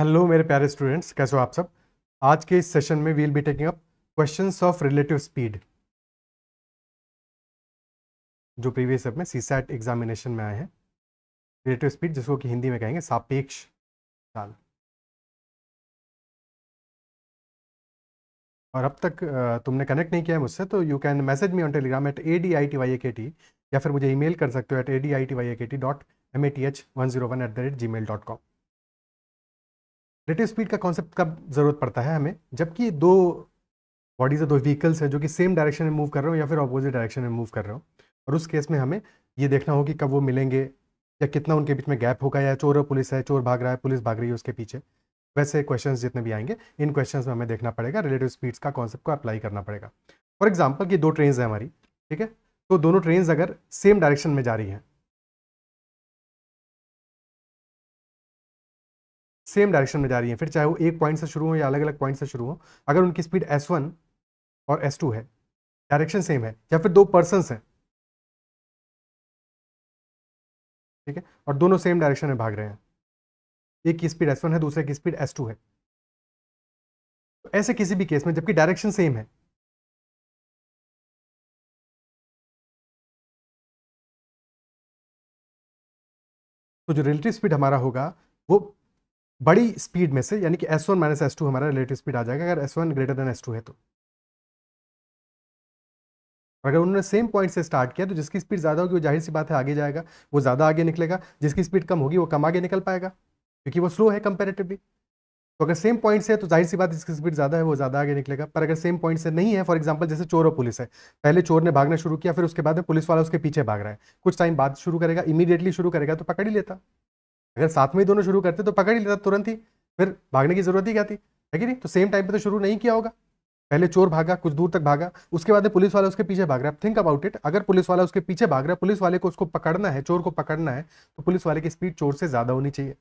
Hello मेरे प्यारे students कैसे हो आप सब आज के इस सेशन में will be taking up questions of relative speed जो प्रीवियस अब में सी सैट एग्जामिनेशन में आए हैं रिलेटिव स्पीड जिसको कि हिंदी में कहेंगे सापेक्ष चाल और अब तक तुमने कनेक्ट नहीं किया है मुझसे तो you can message me on Telegram at A D I T Y A K T या फिर मुझे ईमेल कर सकते हो at A D I T Y A K T dot M A T H one zero one at the rate Gmail dot com relative speed का concept कब ज़रूरत पड़ता है हमें जबकि दो बॉडीज है दो व्हीकल्स हैं जो कि सेम डायरेक्शन में मूव कर रहे हो या फिर अपोजिट डायरेक्शन में मूव कर रहे हो और उस केस में हमें ये देखना हो कि कब वो मिलेंगे या कितना उनके बीच में गैप होगा या चोर और पुलिस है चोर भाग रहा है पुलिस भाग रही है उसके पीछे वैसे क्वेश्चन जितने भी आएंगे इन क्वेश्चन में हमें देखना पड़ेगा रिलेटिव स्पीड्स का कॉन्सेप्ट को अप्लाई करना पड़ेगा फॉर एग्जाम्पल कि दो ट्रेन है हमारी ठीक है तो दोनों ट्रेन अगर सेम डायरेक्शन में जा रही हैं सेम डायरेक्शन में जा रही है फिर चाहे वो एक पॉइंट से शुरू हो या अलग अलग पॉइंट से शुरू हो अगर उनकी स्पीड एस वन और एस टू है डायरेक्शन सेम है या फिर दो पर्सन हैं ठीक है और दोनों सेम डायरेक्शन में भाग रहे हैं एक की स्पीड एस वन है दूसरे की स्पीड एस टू है तो ऐसे किसी भी केस में जबकि डायरेक्शन सेम है तो जो रिलेटिव स्पीड हमारा होगा वो बड़ी स्पीड में से यानी कि S one minus S two हमारा रिलेटिव स्पीड आ जाएगा अगर S one greater than S two है तो अगर उन्होंने सेम पॉइंट से स्टार्ट किया तो जिसकी स्पीड ज़्यादा होगी वो जाहिर सी बात है आगे जाएगा वो ज़्यादा आगे निकलेगा जिसकी स्पीड कम होगी वो कम आगे निकल पाएगा क्योंकि वो स्लो है कंपेरेटिवली तो अगर सेम पॉइंट से है तो जाहिर सी बात जिसकी स्पीड ज़्यादा है वो ज़्यादा आगे निकलेगा पर अगर सेम पॉइंट से नहीं है फॉर एग्जाम्पल जैसे चोर और पुलिस है पहले चोर ने भागना शुरू किया फिर उसके बाद में पुलिस वाला उसके पीछे भाग रहा है कुछ टाइम बाद शुरू करेगा इमीडिएटली शुरू करेगा तो पकड़ ही लेता अगर साथ में ही दोनों शुरू करते तो पकड़ ही लेता तुरंत ही फिर भागने की जरूरत ही क्या थी है कि नहीं तो सेम टाइम पे तो शुरू नहीं किया होगा पहले चोर भागा कुछ दूर तक भागा उसके बाद पुलिस वाला उसके पीछे भाग रहा है थिंक अबाउट इट अगर पुलिस वाला उसके पीछे भाग रहा है पुलिस वाले को उसको पकड़ना है चोर को पकड़ना है तो पुलिस वाले की स्पीड चोर से ज्यादा होनी चाहिए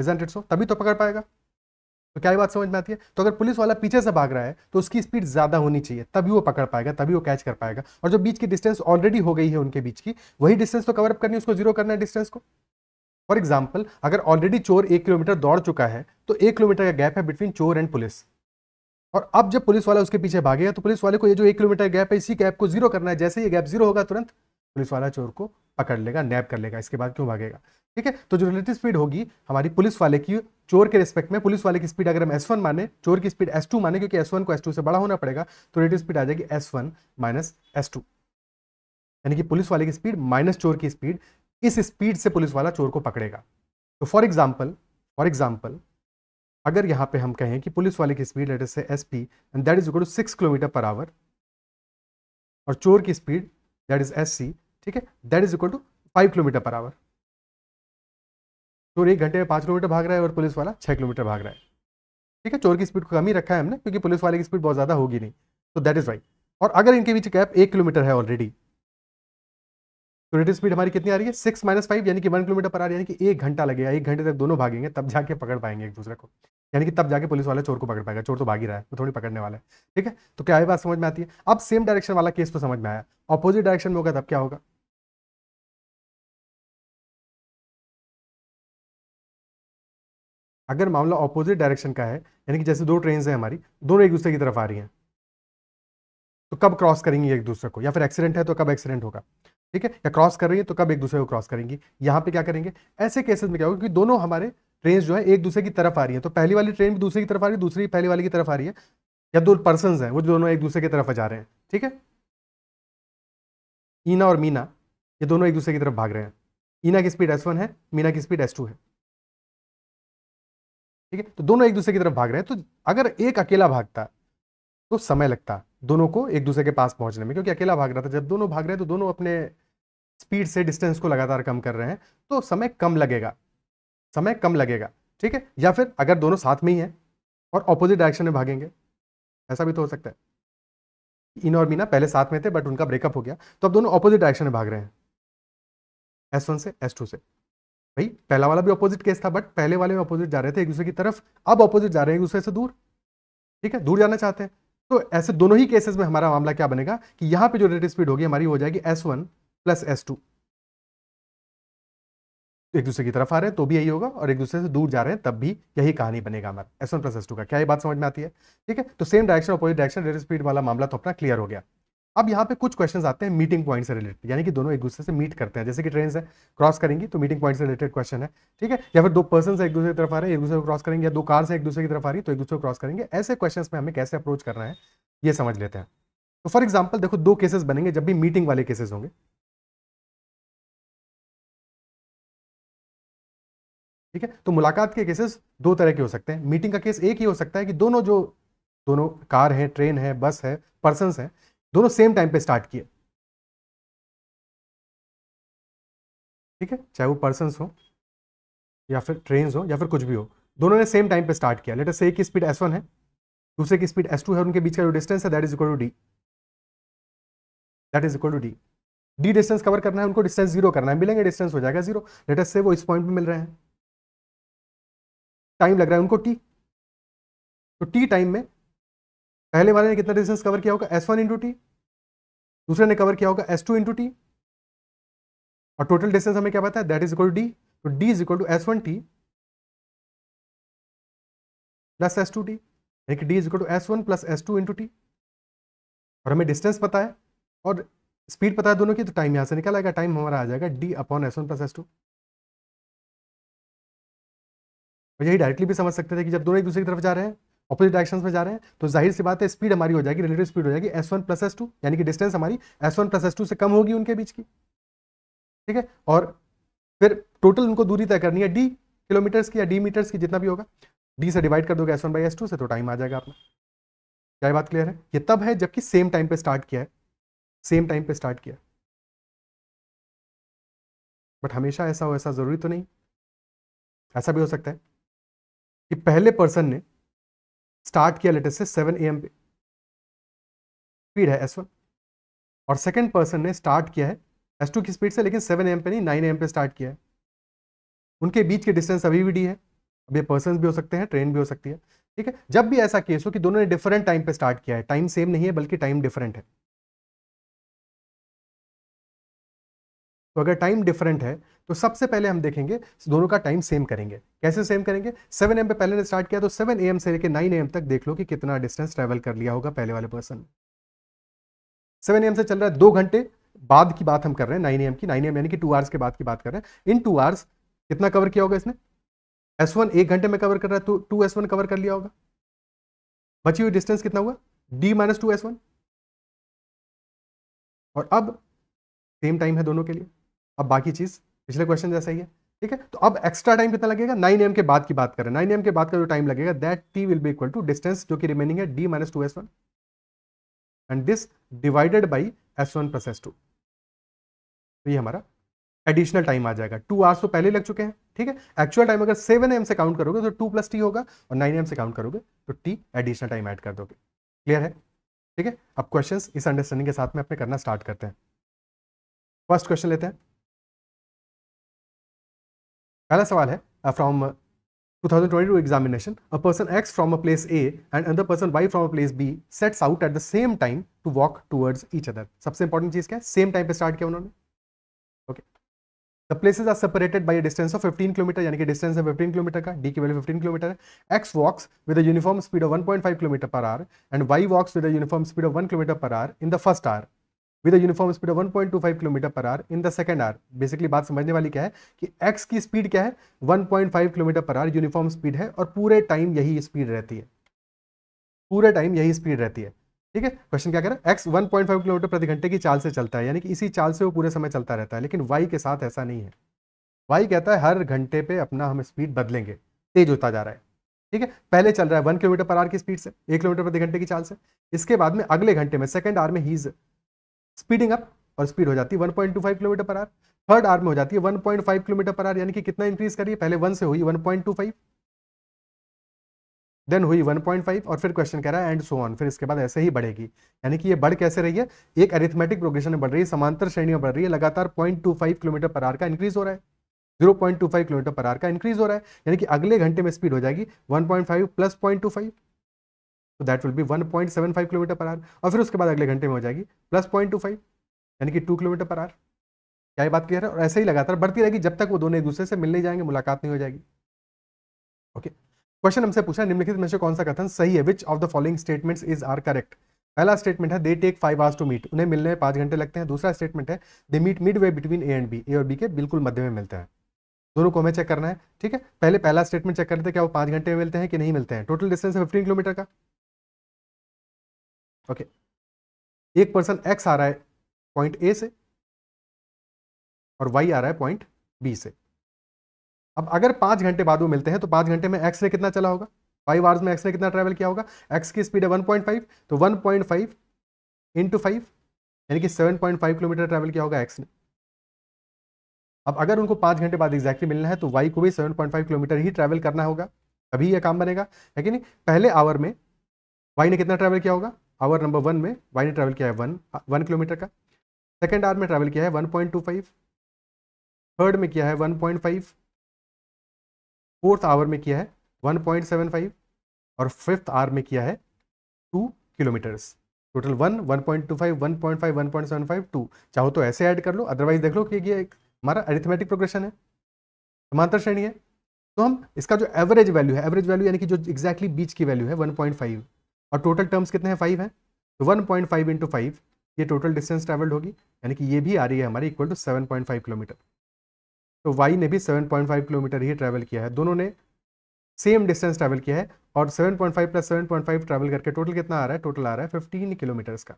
इजेंट सो तभी तो पकड़ पाएगा तो क्या बात समझ में आती है तो अगर पुलिस वाला पीछे से भाग रहा है तो उसकी स्पीड ज्यादा होनी चाहिए तभी वो पकड़ पाएगा तभी वो कैच कर पाएगा और जो बीच की डिस्टेंस ऑलरेडी हो गई है उनके बीच की वही डिस्टेंस तो कवरअप करनी उसको जीरो करना है डिस्टेंस को फॉर एग्जाम्पल अगर ऑलरेडी चोर एक किलोमीटर दौड़ चुका है तो एक किलोमीटर का गैप है बिटवीन चोर एंड पुलिस और अब जब पुलिस वाला उसके पीछे भागेगा तो पुलिस वाले को ये जो एक किलोमीटर गैप है इसी गैप को जीरो करना है जैसे ये गैप जीरो होगा तुरंत पुलिस वाला चोर को पकड़ लेगा नैप कर लेगा इसके बाद क्यों भागेगा ठीक है तो जो रिलेटिव स्पीड होगी हमारी पुलिस वाले की चोर के रिस्पेक्ट में पुलिस वाले की स्पीड अगर हम एस माने चोर की स्पीड एस टू माने क्योंकि एस वन को एस टू से बड़ा होना पड़ेगा तो रिलेटिव स्पीड आ जाएगी S one minus S two यानी कि पुलिस वाले की स्पीड माइनस चोर की स्पीड इस स्पीड से पुलिस वाला चोर को पकड़ेगा तो फॉर एग्जाम्पल फॉर एग्जाम्पल अगर यहाँ पे हम कहें कि पुलिस वाले की स्पीड लेटर से S P and that is equal to six kilometre per hour और चोर की speed that is S C ठीक है that is equal to five kilometre per hour चोर एक घंटे में पाँच किलोमीटर भाग रहा है और पुलिस वाला छः किलोमीटर भाग रहा है ठीक है चोर की स्पीड को कम ही रखा है हमने क्योंकि पुलिस वाले की स्पीड बहुत ज़्यादा होगी नहीं तो दैट इज़ राइट और अगर इनके बीच गैप एक किलोमीटर है ऑलरेडी तो रिटर्न स्पीड हमारी कितनी आ रही है सिक्स माइनस फाइव यानी कि वन किलोमीटर पर आ रही है एक घंटा लगेगा एक घंटे तक दोनों भागेंगे तब जाके पकड़ पाएंगे एक दूसरे को यानी कि तब जाके पुलिस वाले चोर को पकड़ पाएगा चोर तो भागी रहा है वो तो थोड़ी पकड़ने वाला है ठीक है तो क्या बात समझ में आती है अब सेम डायरेक्शन वाला केस तो समझ में आया अपोजिट डायरेक्शन में होगा तब क्या होगा अगर मामला ऑपोजिट डायरेक्शन का है यानी कि जैसे दो ट्रेन है हमारी दोनों एक दूसरे की तरफ आ रही है तो कब क्रॉस करेंगी एक दूसरे को या फिर एक्सीडेंट है तो कब एक्सीडेंट होगा ठीक है या क्रॉस कर रही है तो कब एक दूसरे को क्रॉस करेंगी यहाँ पे क्या करेंगे ऐसे केसेस में क्या होगा क्योंकि दोनों हमारे ट्रेन जो है एक दूसरे की तरफ आ रही है तो पहली वाली ट्रेन भी दूसरे की तरफ आ रही है दूसरी पहली वाली की तरफ आ रही है या दो पर्सन हैं वो दोनों एक दूसरे की तरफ जा रहे हैं ठीक है ईना और मीना ये दोनों एक दूसरे की तरफ भाग रहे हैं ईना की स्पीड एस वन है मीना की स्पीड एस टू है ठीक है तो दोनों एक दूसरे की तरफ भाग रहे हैं तो अगर एक अकेला भागता तो समय लगता दोनों को एक दूसरे के पास पहुंचने में क्योंकि अकेला भाग रहा था जब दोनों भाग रहे हैं तो दोनों अपने स्पीड से डिस्टेंस को लगातार कम कर रहे हैं तो समय कम लगेगा समय कम लगेगा ठीक है या फिर अगर दोनों साथ में ही हैं और ऑपोजिट डायरेक्शन में भागेंगे ऐसा भी तो हो सकता है इन और मीना पहले साथ में थे बट उनका ब्रेकअप हो गया तो अब दोनों ऑपोजिट डायरेक्शन में भाग रहे हैं एस वन से एस टू से भाई पहला वाला भी ऑपोजिट केस था बट पहले वाले में ऑपोजिट जा रहे थे एक दूसरे की तरफ अब ऑपोजिट जा रहे हैं एक दूसरे से दूर ठीक है दूर जाना चाहते हैं तो ऐसे दोनों ही केसेस में हमारा मामला क्या बनेगा कि यहां पे जो रेटेड स्पीड होगी हमारी हो जाएगी S one plus S two एक दूसरे की तरफ आ रहे हैं तो भी यही होगा और एक दूसरे से दूर जा रहे हैं तब भी यही कहानी बनेगा हमारा S one plus S two का क्या ये बात समझ में आती है ठीक है तो same direction opposite direction rated speed वाला मामला तो अपना क्लियर हो गया अब यहाँ पे कुछ क्वेश्चंस आते हैं मीटिंग पॉइंट से रिलेटेड यानी कि दोनों एक दूसरे से मीट करते हैं जैसे कि ट्रेन है क्रॉस करेंगी तो मीटिंग पॉइंट से रिलेटेड क्वेश्चन है ठीक है या फिर दो पर्सन से एक दूसरे की तरफ आ रहे हैं एक दूसरे को क्रॉस करेंगे या दो कार से एक दूसरे की तरफ आ रही तो एक दूसरे को क्रॉस करेंगे ऐसे क्वेश्चन में हमें कैसे अप्रोच करना है ये समझ लेते हैं तो फॉर एग्जाम्पल देखो दो केसेस बनेंगे जब भी मीटिंग वाले केसेस होंगे ठीक है तो मुलाकात के केसेस दो तरह के हो सकते हैं मीटिंग का केस एक ही हो सकता है कि दोनों जो दोनों कार है ट्रेन है बस है पर्सन है दोनों सेम टाइम पे स्टार्ट किए ठीक है चाहे वो पर्सन हो या फिर ट्रेन हो या फिर कुछ भी हो दोनों ने सेम टाइम पे स्टार्ट किया लेटर से एक की स्पीड एस वन है दूसरे की स्पीड एस टू है उनके बीच का जो डिस्टेंस है that is equal to D that is equal to D D distance cover करना है उनको डिस्टेंस जीरो करना है मिलेंगे डिस्टेंस हो जाएगा जीरो लेटर से वो इस पॉइंट पे मिल रहे हैं टाइम लग रहा है उनको टी तो टी टाइम में पहले वाले ने कितना डिस्टेंस कवर किया होगा एस वन इंटू टी दूसरे ने कवर किया होगा एस टू इंटू टी और टोटल डिस्टेंस हमें क्या पता है दैट इज इक्वल डी तो D is equal to S one T plus S two T यानी D is equal to S one plus S two into T और हमें distance पता है और स्पीड पता है दोनों की तो टाइम यहां से निकल आएगा टाइम हमारा आ जाएगा D upon S one plus S two और यही डायरेक्टली भी समझ सकते थे कि जब दोनों एक दूसरे की तरफ जा रहे हैं अपोजिट डायरेक्शन में जा रहे हैं तो जाहिर सी बात है स्पीड हमारी हो जाएगी रिलेटिव स्पीड हो जाएगी S one plus S two यानी कि डिस्टेंस हमारी S one plus S two से कम होगी उनके बीच की ठीक है और फिर टोटल उनको दूरी तय करनी है डी किलोमीटर्स की या डी मीटर्स की जितना भी होगा डी से डिवाइड कर दोगे S one by S two से तो टाइम आ जाएगा अपना क्या बात क्लियर है ये तब है जबकि सेम टाइम पे स्टार्ट किया है सेम टाइम पे स्टार्ट किया बट हमेशा ऐसा हो ऐसा ज़रूरी तो नहीं ऐसा भी हो सकता है कि पहले पर्सन ने स्टार्ट किया लेटेस्ट से सेवन ए एम पे स्पीड है एस वन और सेकेंड पर्सन ने स्टार्ट किया है एस टू की स्पीड से लेकिन सेवन एम पे नहीं नाइन एम पे स्टार्ट किया है उनके बीच के डिस्टेंस अभी भी डी है अब ये पर्सन भी हो सकते हैं ट्रेन भी हो सकती है ठीक है जब भी ऐसा केस हो कि दोनों ने डिफरेंट टाइम पे स्टार्ट किया है टाइम सेम नहीं है बल्कि टाइम डिफरेंट है तो अगर टाइम डिफरेंट है तो सबसे पहले हम देखेंगे दोनों का टाइम सेम करेंगे कैसे सेम करेंगे 7 एम पे पहले ने स्टार्ट किया तो 7 एम से लेकर 9 एम तक देख लो कि कितना डिस्टेंस ट्रेवल कर लिया होगा पहले वाले पर्सन ने सेवन एम से चल रहा है दो घंटे बाद की बात हम कर रहे हैं नाइन एम की नाइन एम यानी कि टू आवर्स के बाद की बात कर रहे हैं इन टू आवर्स कितना कवर किया होगा इसने एस वन एक घंटे में कवर कर रहा है तो टू एस वन कवर कर लिया होगा बची हुई डिस्टेंस कितना हुआ D minus two S one और अब सेम टाइम है दोनों के लिए अब बाकी चीज़ पिछले क्वेश्चन जैसा ही है ठीक है तो अब एक्स्ट्रा टाइम कितना लगेगा नाइन एम के बाद की बात करें नाइन एम के बाद का जो टाइम लगेगा that T will be equal to distance जो कि रिमेनिंग है D minus two S one and this divided by S one plus S two तो ये हमारा एडिशनल टाइम आ जाएगा टू आवर्स तो पहले लग चुके हैं ठीक है एक्चुअल टाइम अगर सेवन एम से काउंट करोगे तो टू प्लस टी होगा और नाइन एम से काउंट करोगे तो टी एडिशनल टाइम ऐड कर दोगे क्लियर है ठीक है अब क्वेश्चंस इस अंडरस्टैंडिंग के साथ में अपने करना स्टार्ट करते हैं फर्स्ट क्वेश्चन लेते हैं पहला सवाल है from two examination a person X from a place A and another person Y from a place B sets out at the same time to walk towards each other सबसे important चीज क्या है same time पे start किया उन्होंने okay the places are separated by distance of fifteen kilometre यानी कि distance है फिफ्टीन किलोमीटर का डी की वैल्यू फिफ्टीन किलोमीटर है X walks with uniform speed of one point five kilometre per hour and Y walks with uniform speed of one kilometre per hour in the first hour with uniform speed of five kilometre per hour in the second hour basically बात समझने वाली क्या है कि x की speed क्या है one point five kilometre per hour uniform speed है और पूरे टाइम यही स्पीड रहती है पूरे टाइम यही स्पीड रहती है ठीक है क्वेश्चन क्या कह रहा है एक्स फाइव किलोमीटर प्रति घंटे की चाल से चलता है यानी कि इसी चाल से वो पूरे समय चलता रहता है लेकिन वाई के साथ ऐसा नहीं है वाई कहता है हर घंटे पे अपना हम स्पीड बदलेंगे तेज होता जा रहा है ठीक है पहले चल रहा है वन किलोमीटर पर आर की स्पीड से एक किलोमीटर प्रति घंटे की चाल से इसके बाद में अगले घंटे में सेकंड आर में हीज स्पीडिंग अप और स्पीड हो जाती है 1.25 kilometre per are third are में हो जाती है 1.5 किलोमीटर पर आर यानी कि कितना इंक्रीज करिए पहले वन से हुई 1.25 देन हुई 1.5 और फिर क्वेश्चन कह रहा है एंड सो ऑन फिर इसके बाद ऐसे ही बढ़ेगी यानी कि ये बढ़ कैसे रही है एक अरिथमेटिक प्रोग्रेशन में बढ़ रही है समांतर श्रेणी में बढ़ रही है लगातार पॉइंट किलोमीटर पर आर का इंक्रीज हो रहा है 0.25 किलोमीटर पर आर का इंक्रीज हो रहा है यानी कि अगले घंटे में स्पीड हो जाएगी 1.5 प्लस 0.25 तो that will be 1.75 kilometre per hour और फिर उसके बाद अगले घंटे में हो जाएगी प्लस पॉइंट टू फाइव यानी कि टू किलोमीटर पर आर क्या ये बात क्लियर है और ऐसे ही लगातार बढ़ती रहेगी जब तक वो दोनों एक दूसरे से मिल नहीं जाएंगे मुलाकात नहीं हो जाएगी ओके क्वेश्चन हमसे पूछा निम्नलिखित में से कौन सा कथन सही है which of the following statements is are correct पहला स्टेटमेंट है they take five hours to meet उन्हें मिलने में पाँच घंटे लगते हैं दूसरा स्टेटमेंट है they meet midway between A and B A और बी के बिल्कुल मध्य में मिलते हैं दोनों को हमें चेक करना है ठीक है पहले पहला स्टेटमेंट चेक करते हैं क्या वो पाँच घंटे में मिलते हैं कि नहीं मिलते हैं टोटल डिस्टेंस है फिफ्टीन किलोमीटर का ओके एक पर्सन एक्स आ रहा है पॉइंट ए से और वाई आ रहा है पॉइंट बी से अब अगर पांच घंटे बाद वो मिलते हैं तो पांच घंटे में एक्स ने कितना चला होगा फाइव आवर्स में एक्स ने कितना ट्रेवल किया होगा एक्स की स्पीड है वन पॉइंट फाइव तो one point five into five यानी कि seven point five kilometre travel किया होगा एक्स ने अब अगर उनको पांच घंटे बाद एग्जैक्टली मिलना है तो वाई को भी सेवन पॉइंट फाइव किलोमीटर ही ट्रैवल करना होगा तभी यह काम बनेगा है कि नहीं पहले आवर में वाई ने कितना ट्रैवल किया होगा आवर नंबर वन में वाई ने ट्रैवल किया है वन वन किलोमीटर का सेकेंड आवर में ट्रैवल किया है one point two five third में किया है one point five fourth hour में किया है वन पॉइंट सेवन फाइव और फिफ्थ आवर में किया है two kilometres total one one point two five one point five one point seven five two चाहो तो ऐसे ऐड कर लो अदरवाइज देख लो कि ये एक हमारा अरिथमेटिक प्रोग्रेशन है समांतर श्रेणी है तो हम इसका जो एवरेज वैल्यू है एवरेज वैल्यू यानी कि जो एक्जैक्टली exactly बीच की वैल्यू है वन पॉइंट फाइव और टोटल टर्म्स कितने हैं फाइव हैं तो one point five into five ये टोटल डिस्टेंस ट्रेवल्ड होगी यानी कि ये भी आ रही है हमारी equal to seven point five kilometre तो वाई ने भी सेवन पॉइंट फाइव किलोमीटर ही ट्रैवल किया है दोनों ने सेम डिस्टेंस ट्रैवल किया है और seven point five plus seven point five travel करके टोटल कितना आ रहा है टोटल आ रहा है फिफ्टीन किलोमीटर्स का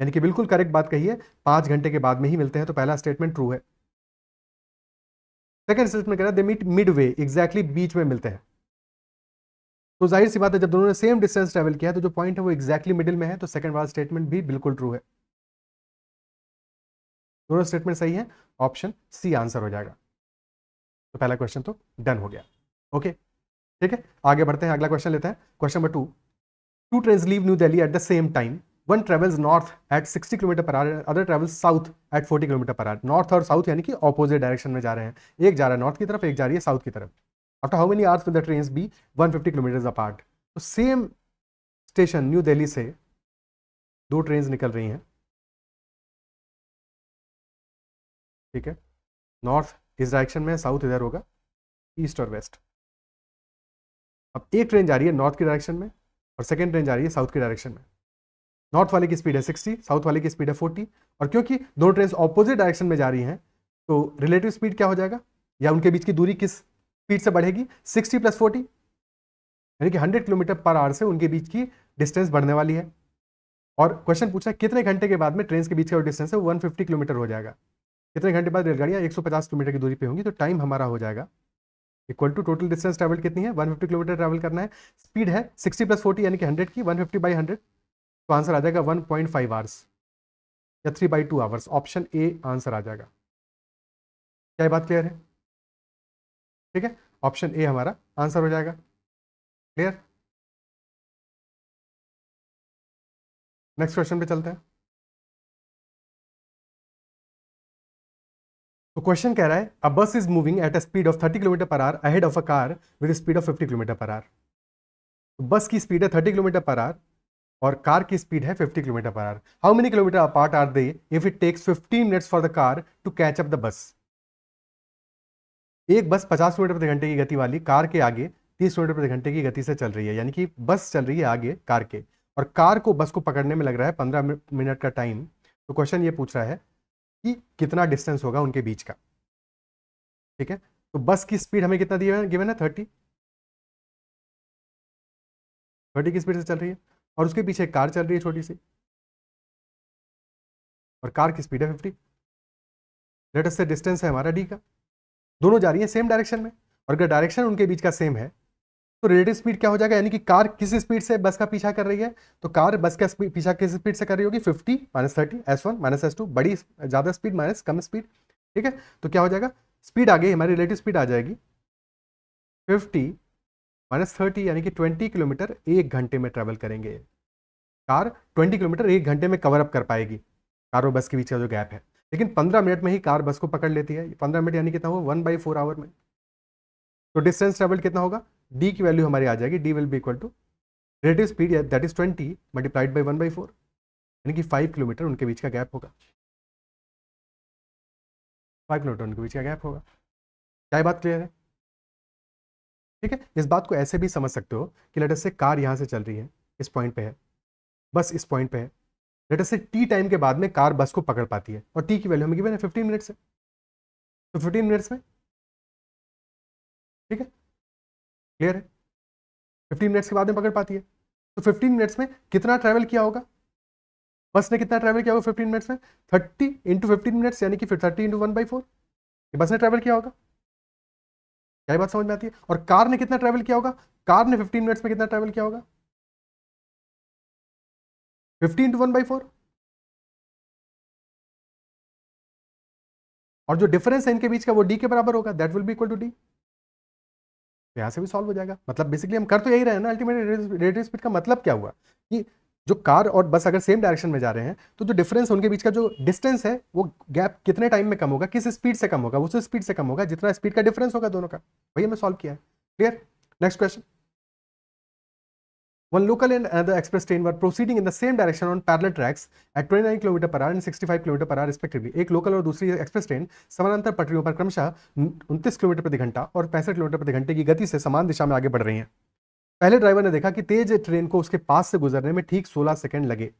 यानी कि बिल्कुल करेक्ट बात कही है पाँच घंटे के बाद में ही मिलते हैं तो पहला स्टेटमेंट ट्रू है सेकेंड स्टेटमेंट कह रहा है they meet midway exactly बीच में मिलते हैं तो जाहिर सी बात है जब दोनों ने सेम डिस्टेंस ट्रेवल किया है तो जो पॉइंट है वो एक्जैक्टली मिडिल में है तो सेकंड वाला स्टेटमेंट भी बिल्कुल ट्रू है दोनों स्टेटमेंट सही है ऑप्शन सी आंसर हो जाएगा तो पहला क्वेश्चन तो डन हो गया ओके ठीक है आगे बढ़ते हैं अगला क्वेश्चन लेते हैं question number two two train leave New Delhi at the same time one travels north at sixty kilometre per hour other travels south at forty kilometre per hour north और साउथ यानी कि ऑपोजिट डायरेक्शन में जा रहे हैं एक जा रहा है नॉर्थ की तरफ एक जा रही है साउथ की तरफ how many many hours will the trains be 150 kilometers apart? तो सेम स्टेशन न्यू दिल्ली से दो ट्रेन निकल रही हैं ठीक है नॉर्थ इस डायरेक्शन में साउथ इधर होगा ईस्ट और वेस्ट अब एक ट्रेन जा रही है नॉर्थ की डायरेक्शन में और सेकेंड ट्रेन जा रही है साउथ की डायरेक्शन में नॉर्थ वाले की स्पीड है सिक्सटी साउथ वाले की स्पीड है फोर्टी और क्योंकि दो ट्रेन ऑपोजिट डायरेक्शन में जा रही हैं तो रिलेटिव स्पीड क्या हो जाएगा या उनके बीच की दूरी किस स्पीड से बढ़ेगी 60 प्लस 40 यानी कि 100 किलोमीटर पर आवर से उनके बीच की डिस्टेंस बढ़ने वाली है और क्वेश्चन पूछा कितने घंटे के बाद में ट्रेन के बीच का जो डिस्टेंस है वो फिफ्टी किलोमीटर हो जाएगा कितने घंटे बाद रेलगाड़ियाँ पचास किलोमीटर की दूरी पर होंगी तो टाइम हमारा हो जाएगा equal to total distance travel कितनी है 150 किलोमीटर ट्रैवल करना है स्पीड है 60 प्लस 40 यानी कि 100 की 150 फिफ्टी बाई हंड्रेड तो आंसर आ जाएगा 1.5 पॉइंट आवर्स या three by two hours option A answer आ जाएगा क्या बात क्लियर है ठीक है ऑप्शन ए हमारा आंसर हो जाएगा क्लियर नेक्स्ट क्वेश्चन पे चलते हैं तो क्वेश्चन कह रहा है a bus is moving at a speed of 30 kilometre per hour ahead of a car with speed of 50 kilometre per hour तो बस की स्पीड है 30 किलोमीटर पर आर और कार की स्पीड है 50 kilometre per hour how many kilometre apart are they if it takes 15 minutes for the car to catch up the bus एक बस पचास kilometre प्रति घंटे की गति वाली कार के आगे तीस किलोमीटर प्रति घंटे की गति से चल रही है यानी कि बस चल रही है आगे कार के और कार को बस को पकड़ने में लग रहा है पंद्रह मिनट का टाइम तो क्वेश्चन ये पूछ रहा है कि कितना डिस्टेंस होगा उनके बीच का ठीक है तो बस की स्पीड हमें कितना दिया गिवन है थर्टी थर्टी की स्पीड से चल रही है और उसके पीछे कार चल रही है छोटी सी और कार की स्पीड है फिफ्टी लेटेस्ट से डिस्टेंस है हमारा डी का दोनों जा रही है सेम डायरेक्शन में और अगर डायरेक्शन उनके बीच का सेम है तो रिलेटिव स्पीड क्या हो जाएगा यानी कि कार किस स्पीड से बस का पीछा कर रही है तो कार बस का पीछा किस स्पीड से कर रही होगी fifty minus thirty S one minus S two बड़ी ज़्यादा स्पीड माइनस कम स्पीड ठीक है तो क्या हो जाएगा स्पीड आ गई हमारी रिलेटिव स्पीड आ जाएगी फिफ्टी माइनस थर्टी यानी कि ट्वेंटी किलोमीटर एक घंटे में ट्रेवल करेंगे कार ट्वेंटी किलोमीटर एक घंटे में कवर अप कर पाएगी कार और बस के बीच का जो गैप है लेकिन पंद्रह मिनट में ही कार बस को पकड़ लेती है पंद्रह मिनट यानी कितना हुआ वन बाई फोर आवर में तो डिस्टेंस ट्रेवल कितना होगा डी की वैल्यू हमारी आ जाएगी D will be equal to relative speed that is twenty multiplied by one by four यानी कि फाइव किलोमीटर उनके बीच का गैप होगा फाइव किलोमीटर उनके बीच का गैप होगा क्या बात क्लियर है ठीक है इस बात को ऐसे भी समझ सकते हो कि लेटर से कार यहाँ से चल रही है इस पॉइंट पे है बस इस पॉइंट पे है लेटर से टी टाइम के बाद में कार बस को पकड़ पाती है और टी की वैल्यू हमें गिवन है फिफ्टीन मिनट्स है तो फिफ्टीन मिनट्स में ठीक है क्लियर है फिफ्टीन मिनट्स के बाद में पकड़ पाती है तो फिफ्टीन मिनट्स में कितना ट्रैवल किया होगा बस ने कितना ट्रैवल किया होगा फिफ्टीन मिनट्स में थर्टी इंटू फिफ्टीन मिनट्स यानी कि thirty into one by four bus ने ट्रैवल किया होगा क्या बात समझ में आती है और कार ने कितना ट्रैवल किया होगा कार ने फिफ्टीन मिनट्स में कितना ट्रैवल किया होगा fifty into one by four और जो डिफरेंस है इनके बीच का वो डी के बराबर होगा that will be equal to D यहां से भी सॉल्व हो जाएगा मतलब बेसिकली हम कर तो यही रहे हैं ना अल्टीमेट रेट स्पीड का मतलब क्या हुआ कि जो कार और बस अगर सेम डायरेक्शन में जा रहे हैं तो जो डिफरेंस उनके बीच का जो डिस्टेंस है वो गैप कितने टाइम में कम होगा किस स्पीड से कम होगा उस स्पीड से कम होगा जितना स्पीड का डिफरेंस होगा दोनों का वही हमें सॉल्व किया है clear next question One local and another express train were proceeding in the same direction on parallel tracks at 29 km per hour and 65 km per hour respectively. एक लोकल और दूसरी एक्सप्रेस ट्रेन समानांतर पटरियों पर क्रमशः 29 kilometre प्रति घंटा और 65 किलोमीटर प्रति घंटे की गति से समान दिशा में आगे बढ़ रही हैं पहले ड्राइवर ने देखा कि तेज ट्रेन को उसके पास से गुजरने में ठीक 16 सेकंड लगे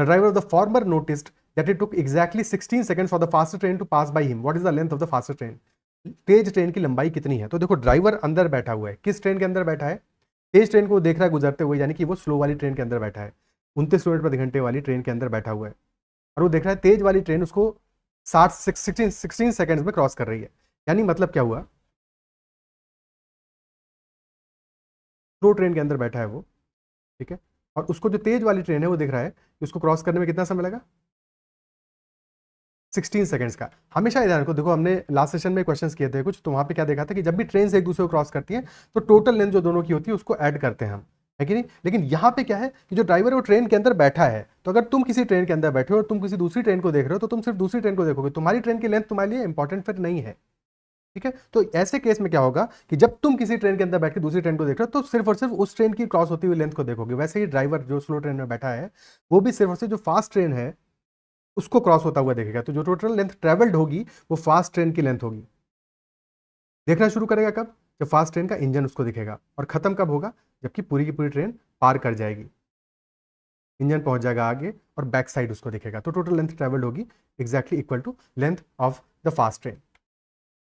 the driver of the former noticed that it took exactly 16 seconds for the faster train to pass by him what is the length of the faster train तेज ट्रेन की लंबाई कितनी है तो देखो ड्राइवर अंदर बैठा हुआ है किस ट्रेन के अंदर बैठा है तेज ट्रेन को देख रहा है गुजरते हुए यानी कि वो स्लो वाली ट्रेन के अंदर बैठा है उनतीस किलोमीटर प्रति घंटे वाली ट्रेन के अंदर बैठा हुआ है और वो देख रहा है तेज वाली ट्रेन उसको साठ सिक्सटीन सिक्सटीन सेकेंड्स में क्रॉस कर रही है यानी मतलब क्या हुआ स्लो ट्रेन के अंदर बैठा है वो ठीक है और उसको जो तेज वाली ट्रेन है वो देख रहा है कि उसको क्रॉस करने में कितना समय लगा सिक्सटीन सेकेंड्स का हमेशा इधर को देखो हमने लास्ट सेशन में क्वेश्चंस किए थे कुछ तो वहाँ पे क्या देखा था कि जब भी ट्रेन एक दूसरे को क्रॉस करती है तो टोटल लेंथ जो दोनों की होती है उसको ऐड करते हैं हम है कि नहीं लेकिन यहाँ पे क्या है कि जो ड्राइवर वो ट्रेन के अंदर बैठा है तो अगर तुम किसी ट्रेन के अंदर बैठे हो और तुम किसी दूसरी ट्रेन को देख रहे हो तो तुम सिर्फ दूसरी ट्रेन को देखोगे तुम्हारी ट्रेन की लेंथ तुम्हारे लिए इंपॉर्टेंट फिर नहीं है ठीक है तो ऐसे केस में क्या होगा कि जब तुम किसी ट्रेन के अंदर बैठ के दूसरी ट्रेन को देख रहे हो तो सिर्फ और सिर्फ उस ट्रेन की क्रॉस होती हुई लेंथ को देखोगे वैसे ही ड्राइवर जो स्लो ट्रेन में बैठा है वो भी सिर्फ और सिर्फ जो फास्ट ट्रेन है उसको क्रॉस होता हुआ देखेगा तो जो टोटल लेंथ ट्रेवल्ड होगी वो फास्ट ट्रेन की लेंथ होगी देखना शुरू करेगा कब जब फास्ट ट्रेन का इंजन उसको दिखेगा और ख़त्म कब होगा जबकि पूरी की पूरी ट्रेन पार कर जाएगी इंजन पहुंच जाएगा आगे और बैक साइड उसको दिखेगा तो टोटल लेंथ ट्रेवल्ड होगी exactly equal to length of the fast train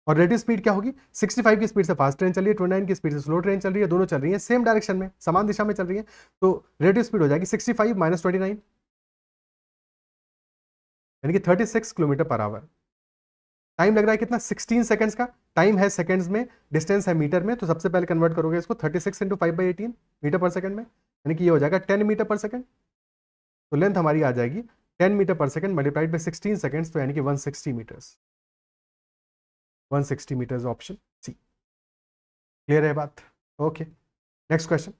और रेडियो स्पीड क्या होगी 65 की स्पीड से फास्ट ट्रेन चल रही है ट्वेंटी की स्पीड से स्लो ट्रेन चल रही है दोनों चल रही है सेम डायरेक्शन में समान दिशा में चल रही है तो रेडियो स्पीड हो जाएगी sixty five minus twenty nine यानी कि 36 किलोमीटर पर आवर टाइम लग रहा है कितना 16 सेकंड्स का टाइम है सेकंड्स में डिस्टेंस है मीटर में तो सबसे पहले कन्वर्ट करोगे इसको 36 six into five by eighteen metre per second में यानी कि ये हो जाएगा 10 मीटर पर सेकंड तो लेंथ हमारी आ जाएगी 10 metre per second multiplied by sixteen seconds तो यानी कि 160 metres 160 metres option C clear है बात okay next question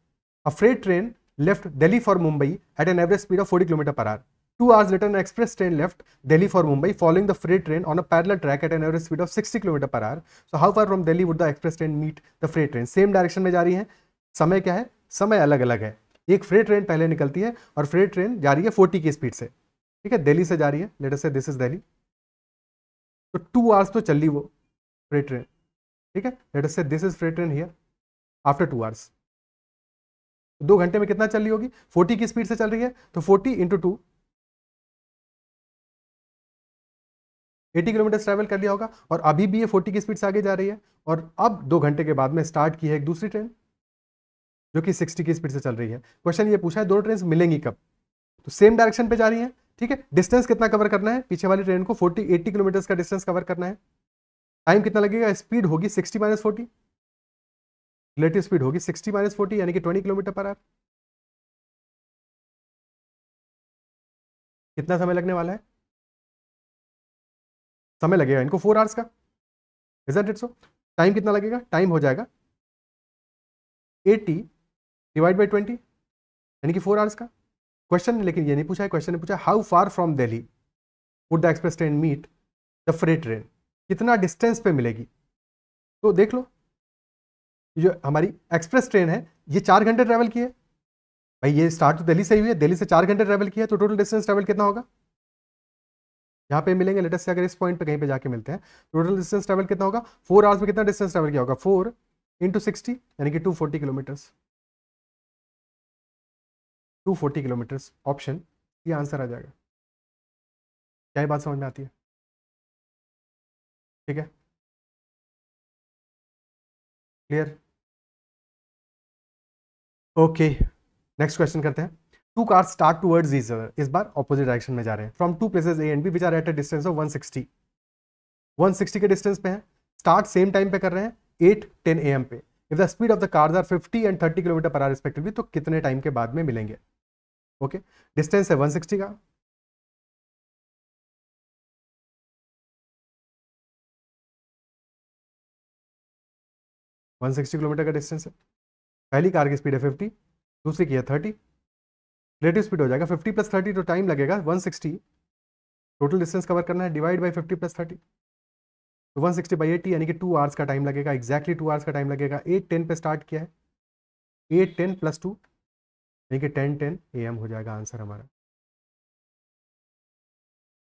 a freight train left Delhi for Mumbai at an average speed of forty kilometre per hour Two hours later, an express train left Delhi for Mumbai, following the freight train on a parallel track at an average speed of 60 km per hour. So how far from Delhi would the express train meet the freight train? Same direction में जा रही है समय क्या है समय अलग अलग है एक फ्रेट ट्रेन पहले निकलती है और फ्रेट ट्रेन जा रही है 40 की स्पीड से ठीक है दिल्ली से जा रही है लेटर से दिस इज दिल्ली तो टू आवर्स तो चल रही वो फ्रेट ट्रेन ठीक है लेटर से this is freight train here after two hours दो घंटे में कितना चल रही होगी 40 की स्पीड से चल रही है तो 40 इंटू टू 80 किलोमीटर ट्रैवल कर लिया होगा और अभी भी ये फोर्टी की स्पीड से आगे जा रही है और अब दो घंटे के बाद में स्टार्ट की है एक दूसरी ट्रेन जो कि सिक्सटी की स्पीड से चल रही है क्वेश्चन ये पूछा है दोनों ट्रेन मिलेंगी कब तो सेम डायरेक्शन पे जा रही है ठीक है डिस्टेंस कितना कवर करना है पीछे वाली ट्रेन को फोर्टी एट्टी किलोमीटर का डिस्टेंस कवर करना है टाइम कितना लगेगा स्पीड होगी sixty minus forty relative speed होगी सिक्सटी माइनस फोर्टी यानी कि ट्वेंटी किलोमीटर पर आप कितना समय लगने वाला है समय लगेगा इनको फोर आवर्स का रिजल्ट इट सो टाइम कितना लगेगा टाइम हो जाएगा एटी डिवाइड बाई ट्वेंटी यानी कि फोर आवर्स का क्वेश्चन ने लेकिन ये नहीं पूछा है क्वेश्चन ने पूछा how far from Delhi would the express train meet the freight train कितना डिस्टेंस पे मिलेगी तो देख लो जो हमारी एक्सप्रेस ट्रेन है ये चार घंटे ट्रैवल की है भाई ये स्टार्ट तो दिल्ली से ही हुई है दिल्ली से चार घंटे ट्रैवल किया तो टोटल डिस्टेंस ट्रैवल कितना होगा यहाँ पे मिलेंगे लेटेस्ट से अगर इस पॉइंट पे कहीं पे जाके मिलते हैं टोटल डिस्टेंस ट्रेवल कितना होगा फोर आवर्स में कितना डिस्टेंस ट्रेवल किया होगा फोर इंटू सिक्सटी यानी कि two forty kilometres two forty kilometres option ये आंसर आ जाएगा क्या बात समझ में आती है ठीक है क्लियर ओके नेक्स्ट क्वेश्चन करते हैं two car start towards is इस बार ऑपोजिट डायरेक्शन में जा रहे हैं from two places A and B which are at a distance of one sixty के डिस्टेंस पे है स्टार्ट सेम टाइम पे कर रहे हैं 8 10 एम पे if the speed of the cars are 50 and 30 kilometre per hour respectively तो कितने टाइम के बाद में मिलेंगे ओके okay? डिस्टेंस है 160 का वन सिक्सटी किलोमीटर का डिस्टेंस है पहली कार की स्पीड है फिफ्टी दूसरी की है थर्टी रिलेटिव स्पीड हो जाएगा 50 प्लस 30 तो टाइम लगेगा 160 टोटल डिस्टेंस कवर करना है डिवाइड बाई 50 प्लस 30 तो 160 सिक्सटी बाई एटी यानी कि टू आवर्स का टाइम लगेगा एक्जैक्टली टू आवर्स का टाइम लगेगा एट टेन पे स्टार्ट किया है एट टेन प्लस टू यानी कि टेन टेन ए एम हो जाएगा आंसर हमारा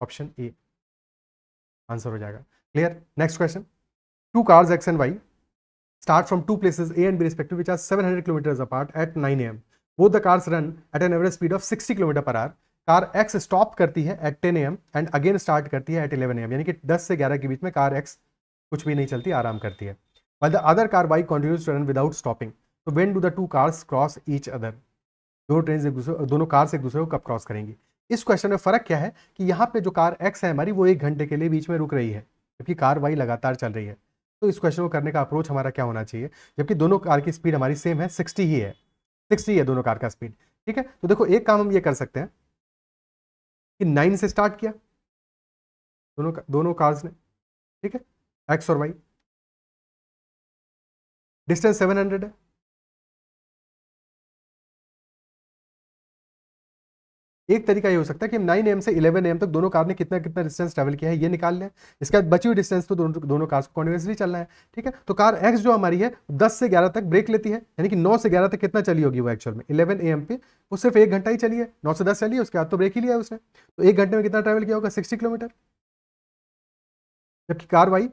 ऑप्शन ए आंसर हो जाएगा clear next question two cars X and Y start from two places A and which are seven hundred 700 apart at nine 9 am both the cars run at an average speed of 60 kilometre per hour car X stop करती है at ten am and again start करती है at eleven M यानी कि 10 से 11 के बीच में car x कुछ भी नहीं चलती आराम करती है while the other car bike continues to run without stopping तो when do the two cars cross each other दो ट्रेन एक दूसरे दोनों कार्स एक दूसरे को कब क्रॉस करेंगी इस क्वेश्चन में फ़र्क क्या है कि यहाँ पे जो कार एक्स है हमारी वो एक घंटे के लिए बीच में रुक रही है जबकि कार वाई लगातार चल रही है तो इस क्वेश्चन को करने का अप्रोच हमारा क्या होना चाहिए जबकि दोनों कार की स्पीड हमारी सेम है सिक्सटी ही है सिक्सटी है दोनों कार का स्पीड ठीक है तो देखो एक काम हम ये कर सकते हैं कि नाइन से स्टार्ट किया दोनों दोनों कार्स ने ठीक है एक्स और वाई डिस्टेंस सेवन हंड्रेड है एक तरीका ये हो सकता है कि हम नाइन एम से इलेवन एम तक दोनों कार ने कितना कितना डिस्टेंस ट्रेवल किया है ये निकाल लें इसके बाद बची हुई डिस्टेंस तो दोनों दोनों कार्स को कॉन्टिन्यूसली चलना है ठीक है तो कार एक्स जो हमारी है दस से ग्यारह तक ब्रेक लेती है यानी कि नौ से ग्यारह तक कितना चली होगी वो एक्चुअल में इलेवन ए पे वो सिर्फ एक घंटा ही चली है नौ से दस चली है उसके बाद तो ब्रेक ही लिया है उसने तो एक घंटे में कितना ट्रेवल किया होगा सिक्सटी किलोमीटर जबकि कार वाई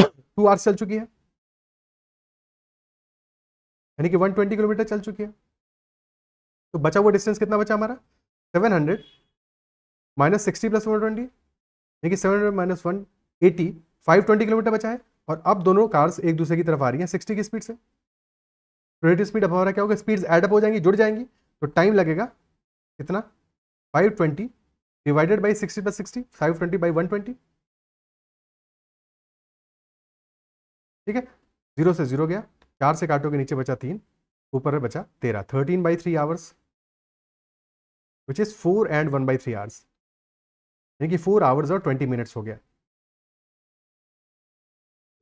टू आवर्स चल चुकी है यानी कि 120 किलोमीटर चल चुकी है तो बचा हुआ डिस्टेंस कितना बचा हमारा seven hundred minus sixty plus one twenty यानी कि seven hundred minus one eighty five twenty kilometre बचा है और अब दोनों कार्स एक दूसरे की तरफ आ रही हैं सिक्सटी की स्पीड से ट्वेंटी तो स्पीड अब हो है क्या होगा स्पीड एडअप हो जाएंगी जुड़ जाएंगी तो टाइम लगेगा कितना five twenty divided by sixty plus sixty five twenty by one twenty ठीक है जीरो से जीरो गया चार से काटोगे नीचे बचा तीन ऊपर बचा तेरह thirteen by three hours which is four and one by three hours यानी कि फोर आवर्स और ट्वेंटी मिनट्स हो गया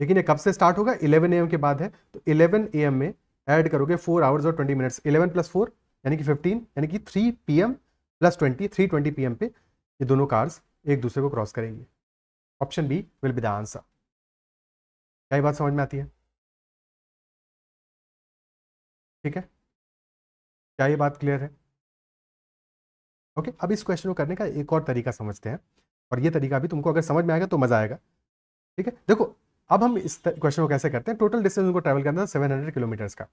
लेकिन ये कब से स्टार्ट होगा ए एम के बाद है तो ए एम में ऐड करोगे फोर आवर्स और twenty minutes eleven plus four यानी कि फिफ्टीन यानी कि three pm plus twenty three twenty P पे ये दोनों कार्स एक दूसरे को क्रॉस करेंगे option B will be the answer क्या बात समझ में आती है ठीक है क्या ये बात क्लियर है ओके अब इस क्वेश्चन को करने का एक और तरीका समझते हैं और ये तरीका भी तुमको अगर समझ में आएगा तो मज़ा आएगा ठीक है देखो अब हम इस क्वेश्चन को कैसे करते हैं टोटल डिस्टेंस उनको ट्रेवल करना सेवन हंड्रेड किलोमीटर्स का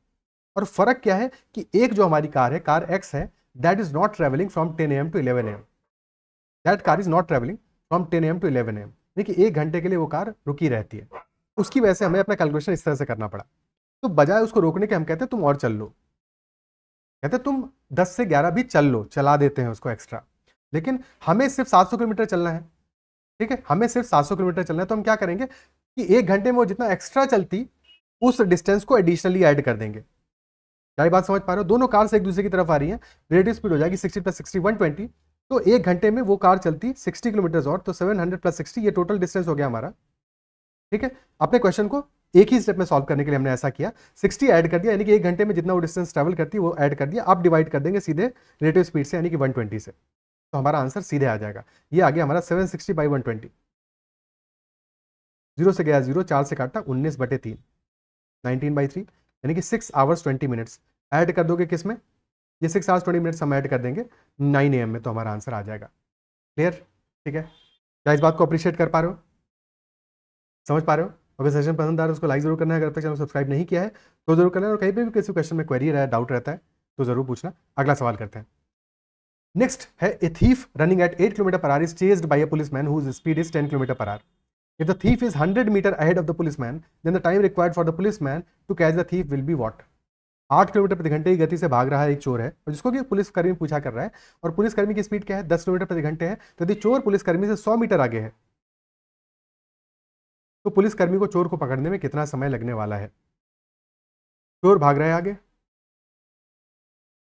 और फर्क क्या है कि एक जो हमारी कार है कार एक्स है that is not travelling from ten am to eleven am that car is not travelling from ten am to eleven am देखिए एक घंटे के लिए वो कार रुकी रहती है उसकी वजह से हमें अपना कैलकुलेशन इस तरह से करना पड़ा तो बजाय उसको रोकने के हम कहते हैं तुम और चल लो कहते तुम 10 से 11 भी चल लो चला देते हैं उसको एक्स्ट्रा लेकिन हमें सिर्फ 700 किलोमीटर चलना है ठीक है हमें सिर्फ 700 किलोमीटर चलना है तो हम क्या करेंगे कि एक घंटे में वो जितना एक्स्ट्रा चलती उस डिस्टेंस को एडिशनली ऐड कर देंगे क्या बात समझ पा रहे हो दोनों कार से एक दूसरे की तरफ आ रही है रेडियो स्पीड हो जाएगी sixty plus sixty one twenty तो एक घंटे में वो कार चलती सिक्सटी किलोमीटर और तो सेवन हंड्रेड प्लस सिक्सटी ये टोटल डिस्टेंस हो गया हमारा ठीक है अपने क्वेश्चन को एक ही स्टेप में सॉल्व करने के लिए हमने ऐसा किया 60 ऐड कर दिया यानी कि एक घंटे में जितना वो डिस्टेंस ट्रैवल करती है वो ऐड कर दिया आप डिवाइड कर देंगे सीधे रिलेटिव स्पीड से यानी कि 120 से तो हमारा आंसर सीधे आ जाएगा ये आ गया हमारा 760 sixty by one twenty zero से गया जीरो चार से काटा उन्नीस बटे तीन नाइनटीन बाई थ्री यानी कि six hours twenty minutes add कर दोगे किस में ये सिक्स आवर्स ट्वेंटी मिनट्स हम ऐड कर देंगे नाइन ए में तो हमारा आंसर आ जाएगा क्लियर ठीक है क्या इस बात को अप्रिशिएट कर पा रहे हो समझ पा रहे हो अगर सेशन पसंद आ रहा है तो उसको लाइक जरूर करना है अगर तक चैनल सब्सक्राइब नहीं किया है तो जरूर करना है और कहीं पर भी किसी क्वेश्चन में क्वेरी रहा है डाउट रहता है तो जरूर पूछना अगला सवाल करते हैं नेक्स्ट है a thief running at eight kilometre per hour is chased by a police man whose speed is ten kilometre per hour if the thief is hundred metre ahead of the police man then the time required for the police man to catch the thief will be what आठ kilometre प्रति घंटे की गति से भाग रहा है एक चोर है और जिसको कि पुलिसकर्मी पूछा कर रहा है और पुलिसकर्मी की स्पीड क्या है दस किलोमीटर प्रति घंटे है तो यदि चोर पुलिसकर्मी से सौ मीटर आगे है तो पुलिसकर्मी को चोर को पकड़ने में कितना समय लगने वाला है चोर भाग रहा है आगे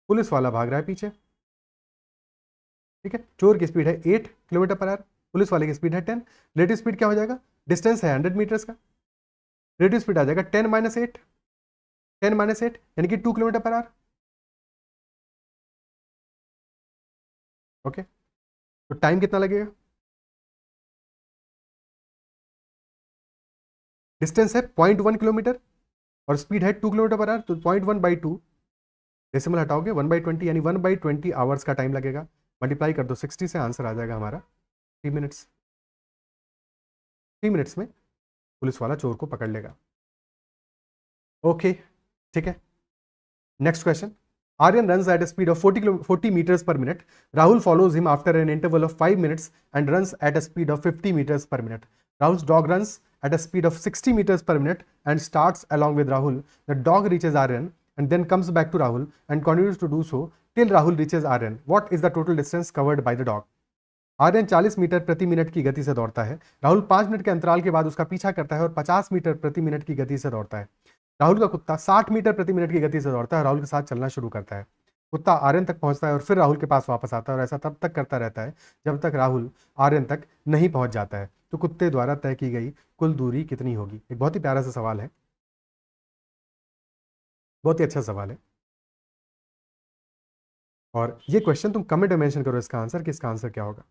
पुलिस वाला भाग रहा है पीछे ठीक है चोर की स्पीड है eight kilometre per hour police वाले की स्पीड है टेन रेटिव स्पीड क्या हो जाएगा डिस्टेंस है हंड्रेड मीटर्स का रेटिव स्पीड आ जाएगा ten minus eight ten minus eight यानी कि two kilometre per hour okay तो टाइम कितना लगेगा डिस्टेंस है पॉइंट वन किलोमीटर और स्पीड है टू किलोमीटर पर आर तो point one by two decimal हटाओगे वन बाई ट्वेंटी यानी वन बाई ट्वेंटी आवर्स का टाइम लगेगा मल्टीप्लाई कर दो सिक्सटी से आंसर आ जाएगा हमारा थ्री मिनट्स थ्री मिनट्स में पुलिस वाला चोर को पकड़ लेगा ओके ठीक है next question Aryan runs at speed of forty kilo forty metres per minute Rahul follows him after an interval of five minutes and run at a speed of 50 meters per minute. Rahul's dog runs at a speed of 60 meters per minute and starts along with Rahul. The dog reaches Aryan and then comes back to Rahul and continues to do so till Rahul reaches Aryan. What is the total distance covered by the dog? Aryan 40 metre प्रति minute की गति से दौड़ता है Rahul 5 minute के अंतराल के बाद उसका पीछा करता है और 50 मीटर प्रति मिनट की गति से दौड़ता है राहुल का कुत्ता 60 मीटर प्रति मिनट की गति से दौड़ता है राहुल के साथ चलना शुरू करता है कुत्ता आर्यन तक पहुंचता है और फिर राहुल के पास वापस आता है और ऐसा तब तक करता रहता है जब तक राहुल आर्यन तक नहीं पहुंच जाता है तो कुत्ते द्वारा तय की गई कुल दूरी कितनी होगी एक बहुत ही प्यारा सा सवाल है बहुत ही अच्छा सवाल है और ये क्वेश्चन तुम कमेंट में मेंशन करो इसका आंसर कि इसका आंसर क्या होगा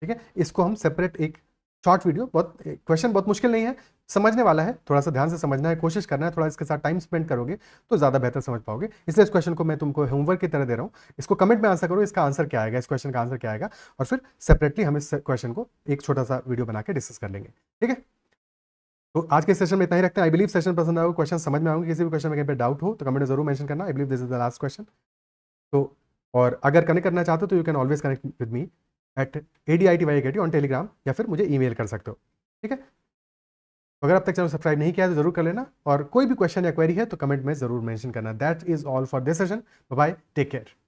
ठीक है इसको हम सेपरेट एक शॉर्ट वीडियो बहुत क्वेश्चन बहुत मुश्किल नहीं है समझने वाला है थोड़ा सा ध्यान से समझना है कोशिश करना है थोड़ा इसके साथ टाइम स्पेंड करोगे तो ज़्यादा बेहतर समझ पाओगे इसलिए इस क्वेश्चन को मैं तुमको होमवर्क की तरह दे रहा हूँ इसको कमेंट में आंसर करो इसका आंसर क्या आएगा इस क्वेश्चन का आंसर क्या आएगा और फिर सेपरेटली हम इस क्वेश्चन को एक छोटा सा वीडियो बना के डिस्कस कर लेंगे ठीक है तो आज के सेशन में इतना ही रखते हैं आई बिलीव सेशन पसंद आएगा क्वेश्चन समझ में आऊंगे किसी भी क्वेश्चन में कहीं पर डाउट हो तो कमेंट में जरूर मैंशन करना I believe this is the last question तो और अगर कनेक्ट करना चाहते हो तो you can always connect with me at A D I T Y K T on Telegram या फिर मुझे ई मेल कर सकते हो ठीक है तो अगर अब तक चैनल सब्सक्राइब नहीं किया है तो जरूर कर लेना और कोई भी क्वेश्चन या क्वेरी है तो कमेंट में जरूर मेंशन करना that is all for this session bye take care